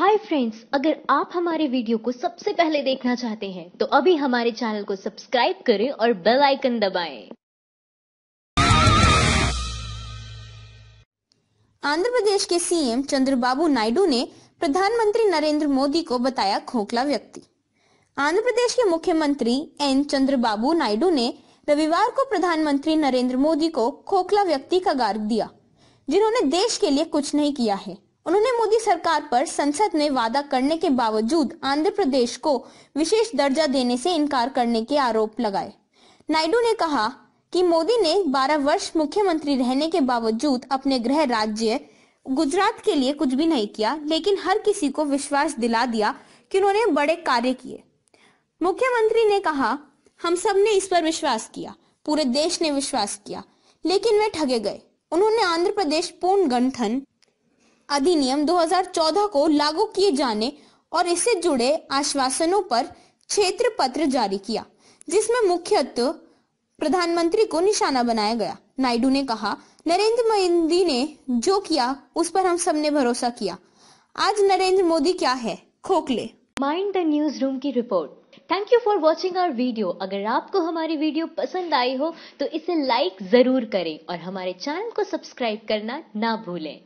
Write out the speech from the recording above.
Hi friends अगर आप हमारे वीडियो को सबसे पहले देखना चाहते हैं तो अभी हमारे चैनल को सब्सक्राइब करें और बेल आइकन दबाएं। आंध्र प्रदेश के सीएम चंद्रबाबू नायडू ने प्रधानमंत्री नरेंद्र मोदी को बताया खोखला व्यक्ति आंध्र प्रदेश के मुख्यमंत्री एन चंद्रबाबू नायडू ने रविवार को प्रधानमंत्री नरेंद्र मोदी को खोखला व्यक्ति का गार्ग दिया जिन्होंने देश के लिए कुछ नहीं किया है उन्होंने मोदी सरकार पर संसद में वादा करने के बावजूद आंध्र प्रदेश को विशेष दर्जा देने से इनकार करने के आरोप लगाए नायडू ने कहा कि मोदी ने 12 वर्ष मुख्यमंत्री रहने के बावजूद अपने गृह राज्य गुजरात के लिए कुछ भी नहीं किया लेकिन हर किसी को विश्वास दिला दिया कि उन्होंने बड़े कार्य किए मुख्यमंत्री ने कहा हम सब ने इस पर विश्वास किया पूरे देश ने विश्वास किया लेकिन वे ठगे गए उन्होंने आंध्र प्रदेश पूर्ण गंठन अधिनियम 2014 को लागू किए जाने और इससे जुड़े आश्वासनों पर क्षेत्र पत्र जारी किया जिसमें मुख्यतः प्रधानमंत्री को निशाना बनाया गया नायडू ने कहा नरेंद्र मोदी ने जो किया उस पर हम सबने भरोसा किया आज नरेंद्र मोदी क्या है खोखले माइंड द न्यूज रूम की report thank you for watching our video अगर आपको हमारी वीडियो पसंद आई हो तो इसे लाइक जरूर करें और हमारे चैनल को सब्सक्राइब करना ना भूलें